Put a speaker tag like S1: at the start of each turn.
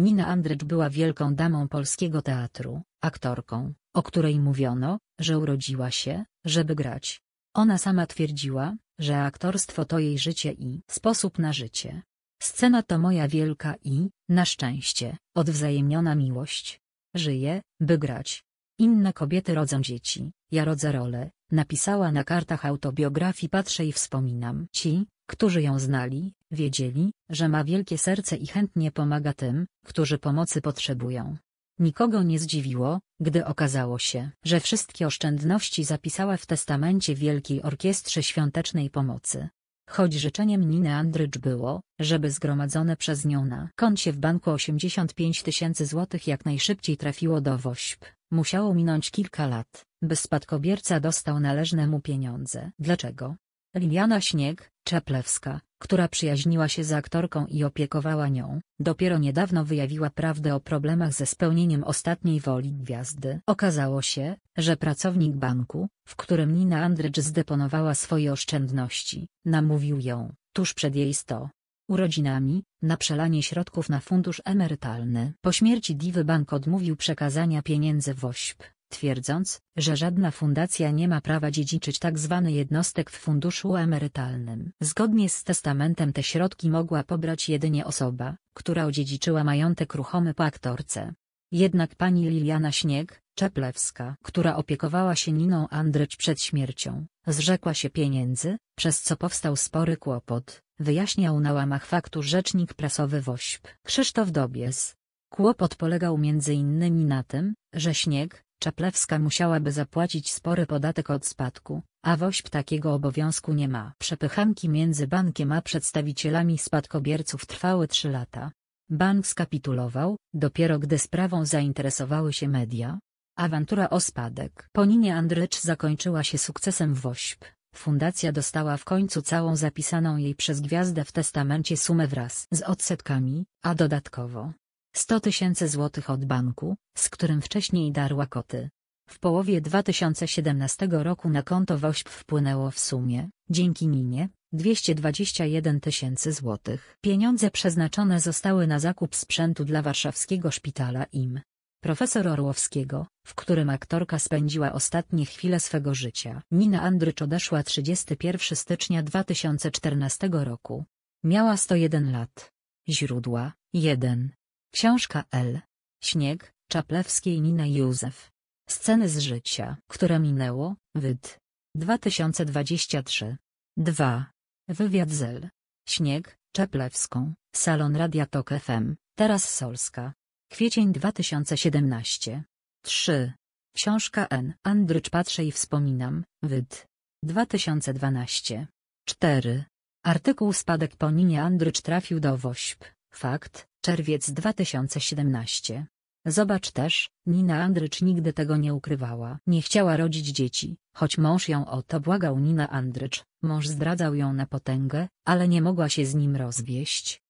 S1: Nina Andrycz była wielką damą polskiego teatru, aktorką, o której mówiono, że urodziła się, żeby grać. Ona sama twierdziła, że aktorstwo to jej życie i sposób na życie. Scena to moja wielka i, na szczęście, odwzajemniona miłość. Żyję, by grać. Inne kobiety rodzą dzieci, ja rodzę rolę, napisała na kartach autobiografii Patrzę i wspominam. Ci, którzy ją znali, wiedzieli, że ma wielkie serce i chętnie pomaga tym, którzy pomocy potrzebują. Nikogo nie zdziwiło, gdy okazało się, że wszystkie oszczędności zapisała w testamencie Wielkiej Orkiestrze Świątecznej Pomocy. Choć życzeniem Niny Andrycz było, żeby zgromadzone przez nią na koncie w banku 85 tysięcy złotych jak najszybciej trafiło do WOŚP, musiało minąć kilka lat, by spadkobierca dostał należne mu pieniądze. Dlaczego? Liliana Śnieg, Czaplewska, która przyjaźniła się z aktorką i opiekowała nią, dopiero niedawno wyjawiła prawdę o problemach ze spełnieniem ostatniej woli gwiazdy. Okazało się, że pracownik banku, w którym Nina Andrzej zdeponowała swoje oszczędności, namówił ją, tuż przed jej 100 urodzinami, na przelanie środków na fundusz emerytalny. Po śmierci Diwy bank odmówił przekazania pieniędzy WOŚP twierdząc, że żadna fundacja nie ma prawa dziedziczyć tzw. Tak jednostek w funduszu emerytalnym. Zgodnie z testamentem te środki mogła pobrać jedynie osoba, która odziedziczyła majątek ruchomy po aktorce. Jednak pani Liliana Śnieg, Czeplewska, która opiekowała się Niną Andrycz przed śmiercią, zrzekła się pieniędzy, przez co powstał spory kłopot, wyjaśniał na łamach faktu rzecznik prasowy WOŚP. Krzysztof Dobies. Kłopot polegał między innymi na tym, że Śnieg, Czaplewska musiałaby zapłacić spory podatek od spadku, a WOŚP takiego obowiązku nie ma. Przepychanki między bankiem a przedstawicielami spadkobierców trwały trzy lata. Bank skapitulował, dopiero gdy sprawą zainteresowały się media. Awantura o spadek po Ninie Andrycz zakończyła się sukcesem WOŚP. Fundacja dostała w końcu całą zapisaną jej przez gwiazdę w testamencie sumę wraz z odsetkami, a dodatkowo 100 tysięcy złotych od banku, z którym wcześniej darła koty. W połowie 2017 roku na konto WOŚP wpłynęło w sumie, dzięki Ninie, 221 tysięcy złotych. Pieniądze przeznaczone zostały na zakup sprzętu dla warszawskiego szpitala im. Profesor Orłowskiego, w którym aktorka spędziła ostatnie chwile swego życia. Nina Andrycz odeszła 31 stycznia 2014 roku. Miała 101 lat. Źródła 1. Książka L. Śnieg, Czaplewskiej i Nina Józef. Sceny z życia, które minęło, wyd. 2023. 2. Wywiad z L. Śnieg, Czaplewską, Salon Radia Tok FM, teraz Solska. Kwiecień 2017. 3. Książka N. Andrycz Patrzę i wspominam, wyd. 2012. 4. Artykuł Spadek po Ninie Andrycz trafił do WOŚP. Fakt, Czerwiec 2017. Zobacz też, Nina Andrycz nigdy tego nie ukrywała. Nie chciała rodzić dzieci, choć mąż ją o to błagał Nina Andrycz, mąż zdradzał ją na potęgę, ale nie mogła się z nim rozwieść.